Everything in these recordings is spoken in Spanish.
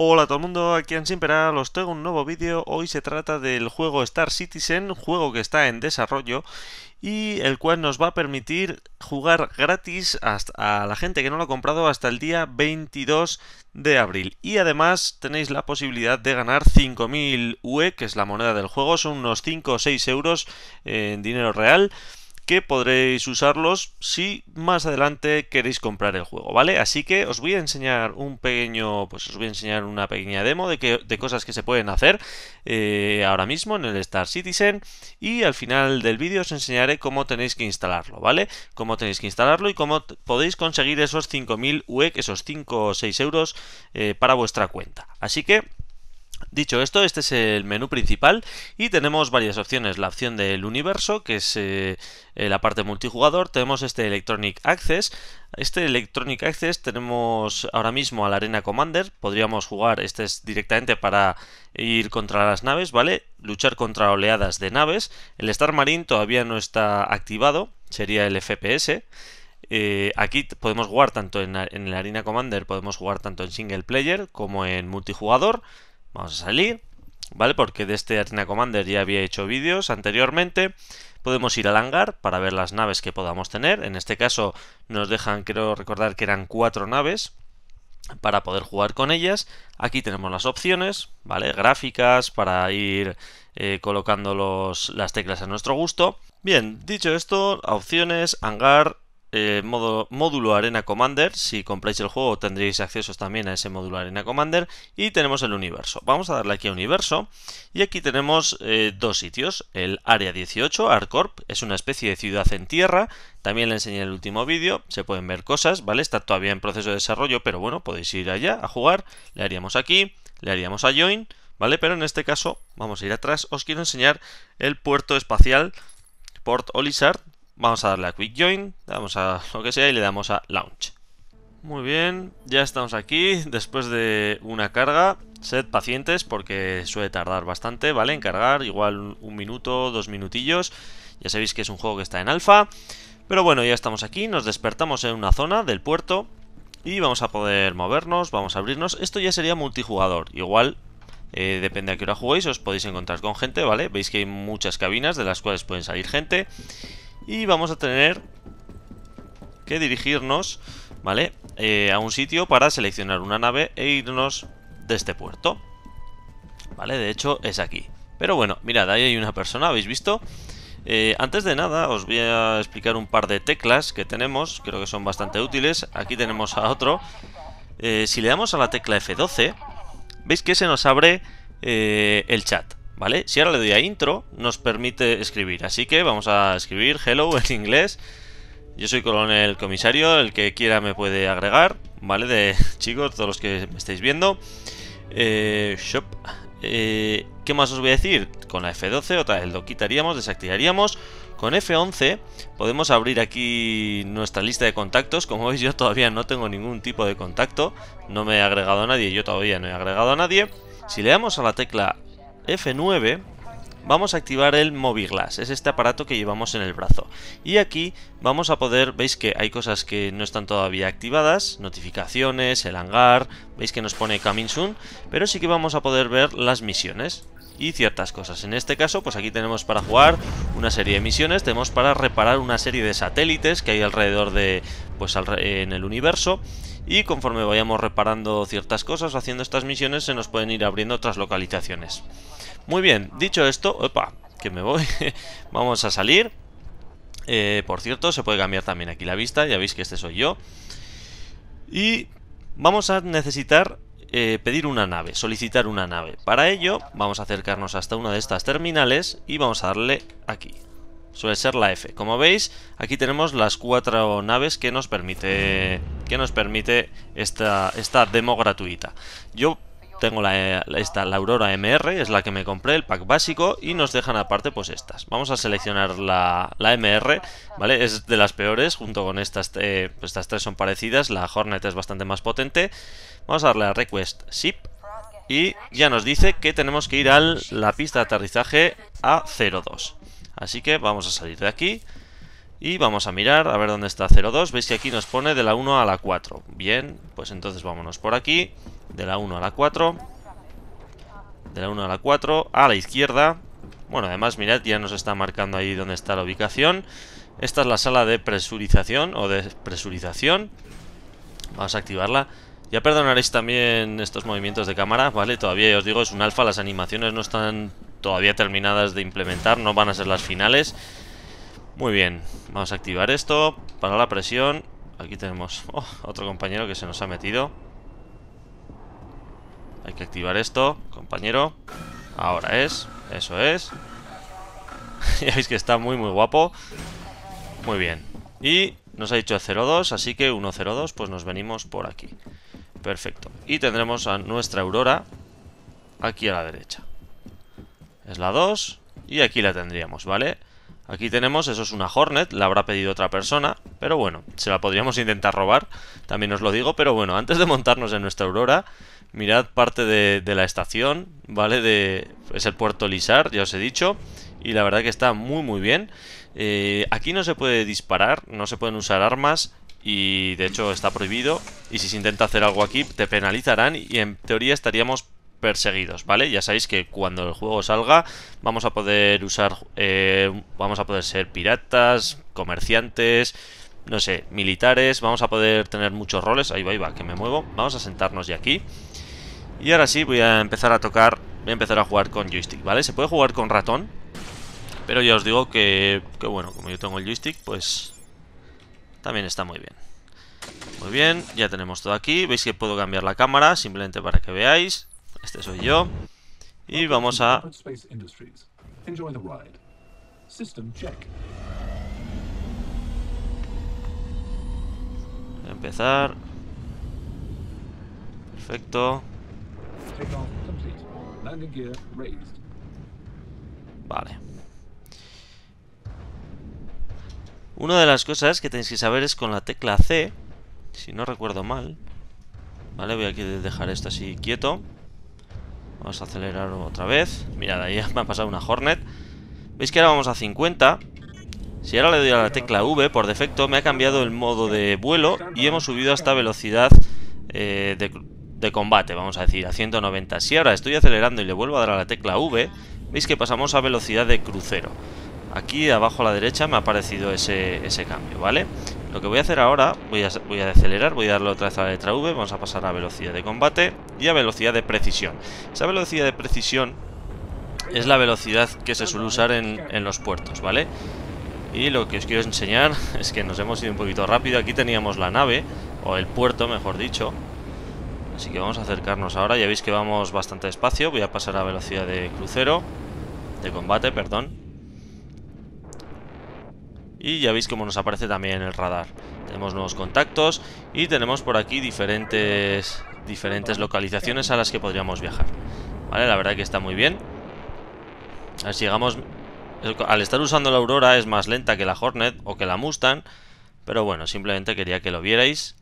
Hola a todo el mundo, aquí en Simperal, os traigo un nuevo vídeo. Hoy se trata del juego Star Citizen, un juego que está en desarrollo y el cual nos va a permitir jugar gratis a la gente que no lo ha comprado hasta el día 22 de abril. Y además tenéis la posibilidad de ganar 5.000 UE, que es la moneda del juego, son unos 5 o 6 euros en dinero real que podréis usarlos si más adelante queréis comprar el juego, ¿vale? Así que os voy a enseñar un pequeño, pues os voy a enseñar una pequeña demo de, de cosas que se pueden hacer eh, ahora mismo en el Star Citizen y al final del vídeo os enseñaré cómo tenéis que instalarlo, ¿vale? Cómo tenéis que instalarlo y cómo podéis conseguir esos 5.000 UEC, esos 5 o 6 euros eh, para vuestra cuenta. Así que Dicho esto, este es el menú principal y tenemos varias opciones. La opción del universo, que es eh, eh, la parte multijugador. Tenemos este Electronic Access. Este Electronic Access tenemos ahora mismo a la Arena Commander. Podríamos jugar, este es directamente para ir contra las naves, ¿vale? Luchar contra oleadas de naves. El Star Marine todavía no está activado, sería el FPS. Eh, aquí podemos jugar tanto en, en la Arena Commander, podemos jugar tanto en single player como en multijugador. Vamos a salir, ¿vale? Porque de este Arena Commander ya había hecho vídeos anteriormente. Podemos ir al hangar para ver las naves que podamos tener. En este caso nos dejan, creo recordar que eran cuatro naves para poder jugar con ellas. Aquí tenemos las opciones, ¿vale? Gráficas para ir eh, colocando los, las teclas a nuestro gusto. Bien, dicho esto, opciones, hangar, eh, modo, módulo Arena Commander. Si compráis el juego tendréis acceso también a ese módulo Arena Commander. Y tenemos el universo. Vamos a darle aquí a universo. Y aquí tenemos eh, dos sitios. El Área 18, Arcorp, es una especie de ciudad en tierra. También le enseñé en el último vídeo. Se pueden ver cosas, ¿vale? Está todavía en proceso de desarrollo, pero bueno, podéis ir allá a jugar. Le haríamos aquí, le haríamos a Join. ¿Vale? Pero en este caso, vamos a ir atrás, os quiero enseñar el puerto espacial Port Olizard, Vamos a darle a Quick Join, damos a lo que sea y le damos a Launch. Muy bien, ya estamos aquí después de una carga. Sed pacientes porque suele tardar bastante, ¿vale? En cargar, igual un minuto, dos minutillos. Ya sabéis que es un juego que está en alfa. Pero bueno, ya estamos aquí, nos despertamos en una zona del puerto y vamos a poder movernos, vamos a abrirnos. Esto ya sería multijugador, igual eh, depende a qué hora juguéis, os podéis encontrar con gente, ¿vale? Veis que hay muchas cabinas de las cuales pueden salir gente. Y vamos a tener que dirigirnos, ¿vale? Eh, a un sitio para seleccionar una nave e irnos de este puerto. ¿Vale? De hecho, es aquí. Pero bueno, mirad, ahí hay una persona, ¿habéis visto? Eh, antes de nada, os voy a explicar un par de teclas que tenemos, creo que son bastante útiles. Aquí tenemos a otro. Eh, si le damos a la tecla F12, veis que se nos abre el chat. ¿vale? Si ahora le doy a intro, nos permite escribir. Así que vamos a escribir hello en inglés. Yo soy coronel comisario, el que quiera me puede agregar, ¿vale? De chicos, todos los que me estáis viendo. Eh, eh, ¿Qué más os voy a decir? Con la F12 otra vez lo quitaríamos, desactivaríamos. Con F11 podemos abrir aquí nuestra lista de contactos. Como veis yo todavía no tengo ningún tipo de contacto. No me he agregado a nadie, yo todavía no he agregado a nadie. Si le damos a la tecla F9 vamos a activar el Moviglass, es este aparato que llevamos en el brazo. Y aquí vamos a poder, veis que hay cosas que no están todavía activadas, notificaciones, el hangar, veis que nos pone coming soon, pero sí que vamos a poder ver las misiones y ciertas cosas. En este caso, pues aquí tenemos para jugar una serie de misiones, tenemos para reparar una serie de satélites que hay alrededor de, pues en el universo, y conforme vayamos reparando ciertas cosas haciendo estas misiones se nos pueden ir abriendo otras localizaciones. Muy bien, dicho esto, opa, que me voy, vamos a salir. Eh, por cierto, se puede cambiar también aquí la vista, ya veis que este soy yo. Y vamos a necesitar eh, pedir una nave, solicitar una nave. Para ello, vamos a acercarnos hasta una de estas terminales y vamos a darle aquí. Suele ser la F. Como veis, aquí tenemos las cuatro naves que nos permite, que nos permite esta, esta demo gratuita. Yo tengo la, esta, la Aurora MR, es la que me compré, el pack básico, y nos dejan aparte pues estas. Vamos a seleccionar la, MR, ¿vale? Es de las peores, junto con estas, eh, pues, estas tres son parecidas, la Hornet es bastante más potente. Vamos a darle a Request Ship, y ya nos dice que tenemos que ir a la pista de aterrizaje a 02. Así que vamos a salir de aquí. Y vamos a mirar a ver dónde está 02. Veis que aquí nos pone de la 1 a la 4. Bien, pues entonces vámonos por aquí. De la 1 a la 4. De la 1 a la 4. A la izquierda. Bueno, además mirad, ya nos está marcando ahí dónde está la ubicación. Esta es la sala de presurización o de presurización. Vamos a activarla. Ya perdonaréis también estos movimientos de cámara, ¿vale? Todavía os digo, es un alfa, las animaciones no están todavía terminadas de implementar, no van a ser las finales. Muy bien, vamos a activar esto para la presión. Aquí tenemos oh, otro compañero que se nos ha metido. Hay que activar esto, compañero. Ahora es, eso es. ya veis que está muy, muy guapo. Muy bien. Y nos ha dicho 02, así que 102, pues nos venimos por aquí. Perfecto. Y tendremos a nuestra Aurora aquí a la derecha. Es la 2 y aquí la tendríamos, ¿vale? Aquí tenemos, eso es una Hornet, la habrá pedido otra persona, pero bueno, se la podríamos intentar robar, también os lo digo, pero bueno, antes de montarnos en nuestra Aurora, mirad parte de, la estación, ¿vale? De, es el puerto Lisar, ya os he dicho, y la verdad que está muy muy bien. Eh, aquí no se puede disparar, no se pueden usar armas, y de hecho está prohibido, y si se intenta hacer algo aquí te penalizarán, y en teoría estaríamos perseguidos, ¿vale? Ya sabéis que cuando el juego salga vamos a poder usar, eh, vamos a poder ser piratas, comerciantes, no sé, militares, vamos a poder tener muchos roles, ahí va, ahí va, que me muevo, vamos a sentarnos ya aquí. Y ahora sí voy a empezar a tocar, voy a empezar a jugar con joystick, ¿vale? Se puede jugar con ratón, pero ya os digo que, que bueno, como yo tengo el joystick, pues también está muy bien. Muy bien, ya tenemos todo aquí, veis que puedo cambiar la cámara, simplemente para que veáis, este soy yo. Y vamos a... Empezar. Perfecto. Vale. Una de las cosas que tenéis que saber es con la tecla C, si no recuerdo mal. Vale, voy a dejar esto así quieto. Vamos a acelerar otra vez. Mirad, ahí me ha pasado una Hornet. Veis que ahora vamos a 50. Si ahora le doy a la tecla V, por defecto me ha cambiado el modo de vuelo y hemos subido hasta velocidad eh, de, combate, vamos a decir, a 190. Si ahora estoy acelerando y le vuelvo a dar a la tecla V, veis que pasamos a velocidad de crucero. Aquí abajo a la derecha me ha aparecido ese, ese cambio, ¿vale? Lo que voy a hacer ahora, voy a, acelerar, voy a darle otra vez a la letra V, vamos a pasar a velocidad de combate y a velocidad de precisión. Esa velocidad de precisión es la velocidad que se suele usar en, en los puertos, ¿vale? Y lo que os quiero enseñar es que nos hemos ido un poquito rápido. Aquí teníamos la nave, o el puerto, mejor dicho. Así que vamos a acercarnos ahora. Ya veis que vamos bastante despacio. Voy a pasar a velocidad de crucero, de combate, perdón y ya veis cómo nos aparece también el radar. Tenemos nuevos contactos y tenemos por aquí diferentes, diferentes localizaciones a las que podríamos viajar. Vale, la verdad que está muy bien. A ver llegamos... Al estar usando la Aurora es más lenta que la Hornet o que la Mustang, pero bueno, simplemente quería que lo vierais.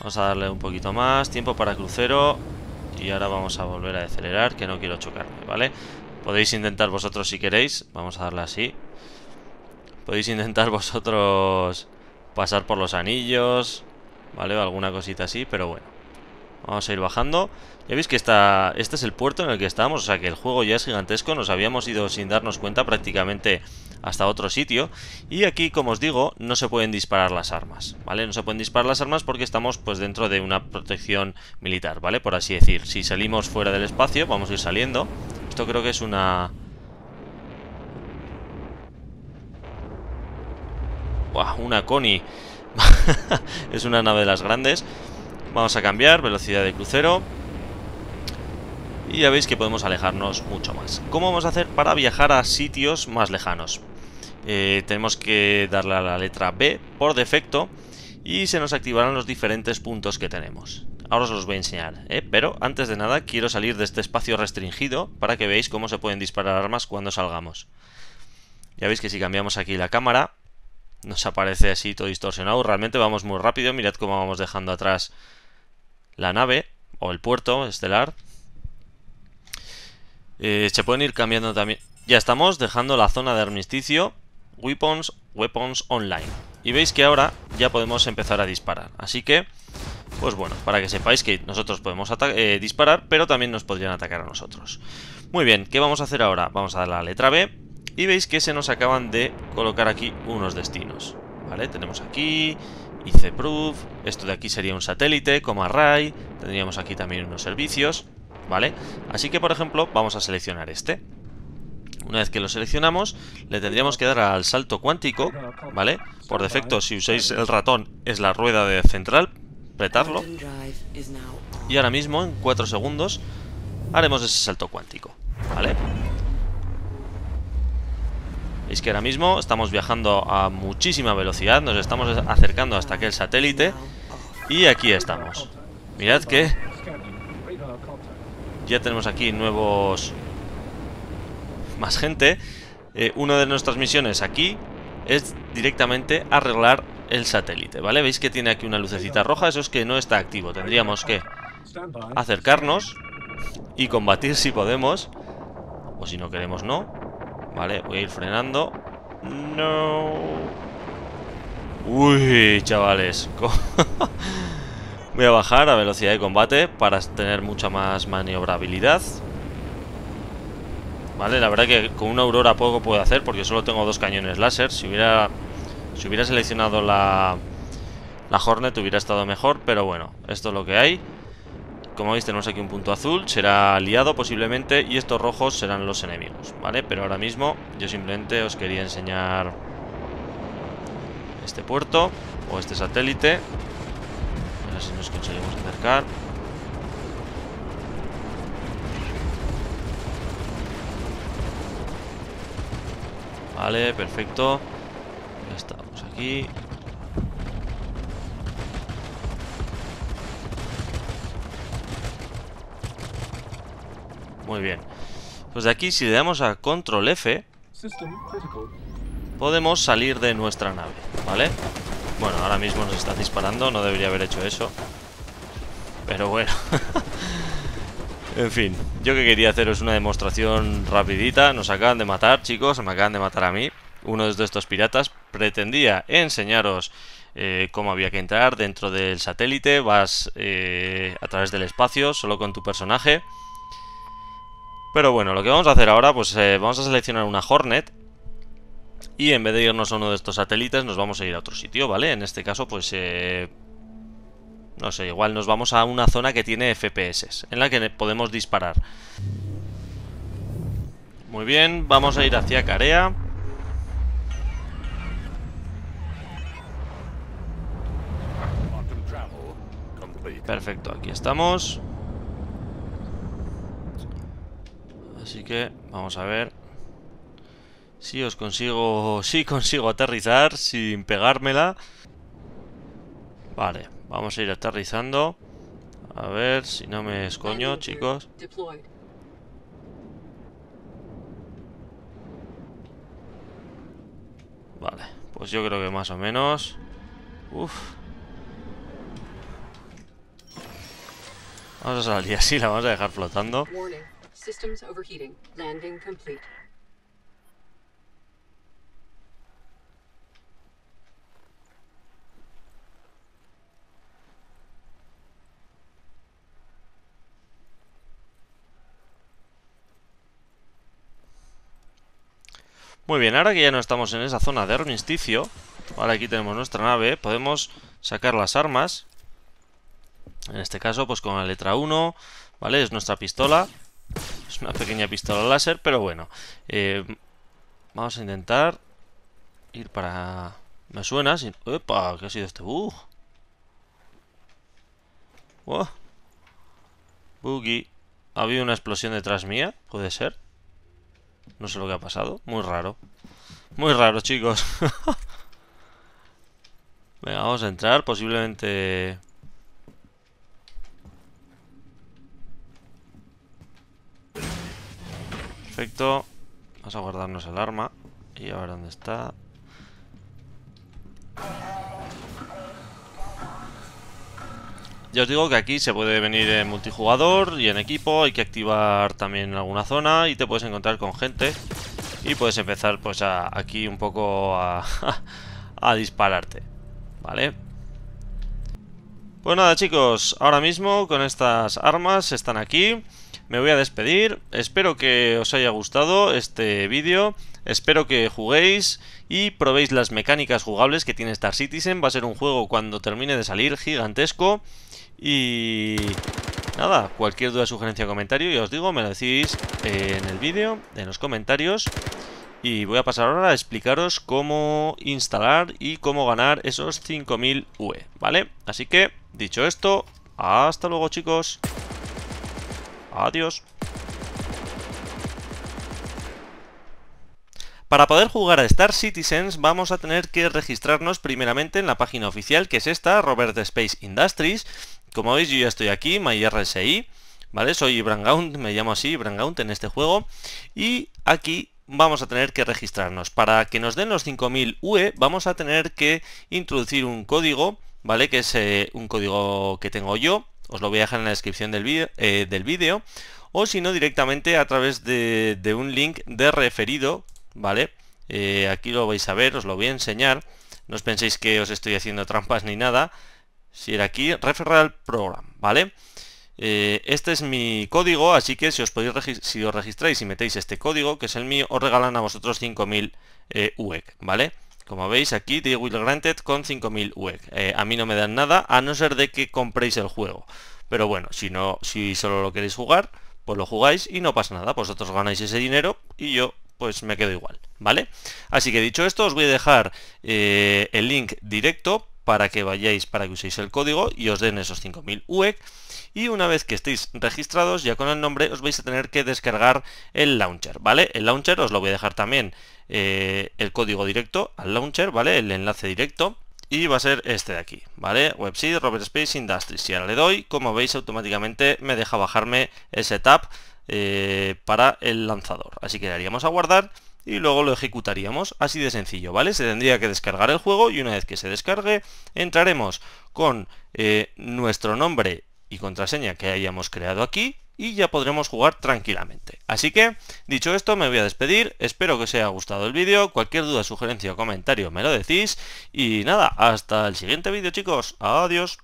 Vamos a darle un poquito más, tiempo para crucero y ahora vamos a volver a acelerar, que no quiero chocarme, ¿vale? Podéis intentar vosotros si queréis. Vamos a darle así. Podéis intentar vosotros pasar por los anillos, ¿vale? O alguna cosita así, pero bueno. Vamos a ir bajando Ya veis que está, este es el puerto en el que estábamos... O sea que el juego ya es gigantesco Nos habíamos ido sin darnos cuenta prácticamente hasta otro sitio Y aquí, como os digo, no se pueden disparar las armas ¿Vale? No se pueden disparar las armas porque estamos pues dentro de una protección militar ¿Vale? Por así decir Si salimos fuera del espacio, vamos a ir saliendo Esto creo que es una... Buah, una Connie es una nave de las grandes Vamos a cambiar velocidad de crucero. Y ya veis que podemos alejarnos mucho más. ¿Cómo vamos a hacer para viajar a sitios más lejanos? Eh, tenemos que darle a la letra B por defecto y se nos activarán los diferentes puntos que tenemos. Ahora os los voy a enseñar, ¿eh? pero antes de nada quiero salir de este espacio restringido para que veáis cómo se pueden disparar armas cuando salgamos. Ya veis que si cambiamos aquí la cámara nos aparece así todo distorsionado, realmente vamos muy rápido, mirad cómo vamos dejando atrás la nave o el puerto estelar. Eh, se pueden ir cambiando también. Ya estamos dejando la zona de armisticio, weapons, weapons online. Y veis que ahora ya podemos empezar a disparar. Así que, pues bueno, para que sepáis que nosotros podemos eh, disparar, pero también nos podrían atacar a nosotros. Muy bien, ¿qué vamos a hacer ahora? Vamos a dar la letra B y veis que se nos acaban de colocar aquí unos destinos. ¿Vale? Tenemos aquí, proof, esto de aquí sería un satélite como array, tendríamos aquí también unos servicios, ¿vale? Así que, por ejemplo, vamos a seleccionar este. Una vez que lo seleccionamos, le tendríamos que dar al salto cuántico, ¿vale? Por defecto, si usáis el ratón, es la rueda de central, apretarlo. Y ahora mismo, en 4 segundos, haremos ese salto cuántico, ¿vale? Veis que ahora mismo estamos viajando a muchísima velocidad, nos estamos acercando hasta aquel satélite y aquí estamos. Mirad que ya tenemos aquí nuevos... más gente. Eh, una de nuestras misiones aquí es directamente arreglar el satélite, ¿vale? Veis que tiene aquí una lucecita roja, eso es que no está activo. Tendríamos que acercarnos y combatir si podemos, o si no queremos no. Vale, voy a ir frenando. No. Uy, chavales. voy a bajar a velocidad de combate para tener mucha más maniobrabilidad. Vale, la verdad que con una aurora poco puedo hacer porque solo tengo dos cañones láser. Si hubiera, si hubiera seleccionado la, la Hornet hubiera estado mejor, pero bueno, esto es lo que hay como veis tenemos aquí un punto azul, será aliado posiblemente y estos rojos serán los enemigos, ¿vale? Pero ahora mismo yo simplemente os quería enseñar este puerto o este satélite. A ver si nos conseguimos acercar. Vale, perfecto. Ya estamos aquí. Muy bien. Pues de aquí, si le damos a Control F, podemos salir de nuestra nave, ¿vale? Bueno, ahora mismo nos están disparando, no debería haber hecho eso. Pero bueno. en fin, yo que quería haceros una demostración rapidita. Nos acaban de matar, chicos, me acaban de matar a mí. Uno de estos piratas pretendía enseñaros eh, cómo había que entrar dentro del satélite. Vas eh, a través del espacio, solo con tu personaje. Pero bueno, lo que vamos a hacer ahora, pues eh, vamos a seleccionar una Hornet y en vez de irnos a uno de estos satélites nos vamos a ir a otro sitio, ¿vale? En este caso, pues... Eh, no sé, igual nos vamos a una zona que tiene FPS, en la que podemos disparar. Muy bien, vamos a ir hacia Carea. Perfecto, aquí estamos. Así que vamos a ver si os consigo, si consigo aterrizar sin pegármela. Vale, vamos a ir aterrizando. A ver si no me escoño, chicos. Vale, pues yo creo que más o menos. Vamos a salir así, la vamos a dejar flotando. Systems overheating. Landing complete. Muy bien, ahora que ya no estamos en esa zona de armisticio, ahora aquí tenemos nuestra nave, podemos sacar las armas. En este caso, pues con la letra 1, ¿vale? Es nuestra pistola una pequeña pistola láser, pero bueno. Eh, vamos a intentar ir para... Me suena sin... ¡Epa! ¿Qué ha sido este bug? ¡Wow! Buggy. ¿Ha habido una explosión detrás mía? ¿Puede ser? No sé lo que ha pasado. Muy raro. Muy raro, chicos. Venga, vamos a entrar. Posiblemente Perfecto. Vamos a guardarnos el arma. Y a ver dónde está. Ya os digo que aquí se puede venir en multijugador y en equipo. Hay que activar también alguna zona y te puedes encontrar con gente. Y puedes empezar pues aquí un poco a, a dispararte. ¿Vale? Pues nada chicos, ahora mismo con estas armas están aquí, me voy a despedir, espero que os haya gustado este vídeo, espero que juguéis y probéis las mecánicas jugables que tiene Star Citizen, va a ser un juego cuando termine de salir gigantesco y nada, cualquier duda, sugerencia o comentario ya os digo, me lo decís en el vídeo, en los comentarios y voy a pasar ahora a explicaros cómo instalar y cómo ganar esos 5000 UE, ¿vale? Así que Dicho esto, hasta luego chicos. Adiós. Para poder jugar a Star Citizens vamos a tener que registrarnos primeramente en la página oficial que es esta, Robert Space Industries. Como veis yo ya estoy aquí, MyRSI, ¿vale? Soy Brangaunt, me llamo así, Brangaunt en este juego. Y aquí vamos a tener que registrarnos. Para que nos den los 5000 UE vamos a tener que introducir un código ¿vale? Que es eh, un código que tengo yo, os lo voy a dejar en la descripción del vídeo, eh, o si no directamente a través de, un link de referido, ¿vale? Eh, aquí lo vais a ver, os lo voy a enseñar, no os penséis que os estoy haciendo trampas ni nada, si era aquí, referral program, ¿vale? este es mi código, así que si os, podéis si os registráis y metéis este código, que es el mío, os regalan a vosotros 5000 UEC, ¿vale? Como veis aquí, The Will Granted con 5000 UEC. Eh, a mí no me dan nada, a no ser de que compréis el juego. Pero bueno, si, no, si solo lo queréis jugar, pues lo jugáis y no pasa nada. Vosotros ganáis ese dinero y yo pues me quedo igual, ¿vale? Así que dicho esto, os voy a dejar eh, el link directo para que vayáis, para que uséis el código y os den esos 5000 UEC y una vez que estéis registrados ya con el nombre os vais a tener que descargar el launcher, ¿vale? El launcher os lo voy a dejar también eh, el código directo al launcher, ¿vale? El enlace directo y va a ser este de aquí, ¿vale? Website Robert Space Industries. Si ahora le doy, como veis, automáticamente me deja bajarme ese tab eh, para el lanzador. Así que daríamos a guardar y luego lo ejecutaríamos. Así de sencillo, ¿vale? Se tendría que descargar el juego y una vez que se descargue, entraremos con eh, nuestro nombre y contraseña que hayamos creado aquí y ya podremos jugar tranquilamente. Así que, dicho esto, me voy a despedir, espero que os haya gustado el vídeo, cualquier duda, sugerencia o comentario me lo decís, y nada, hasta el siguiente vídeo chicos, adiós.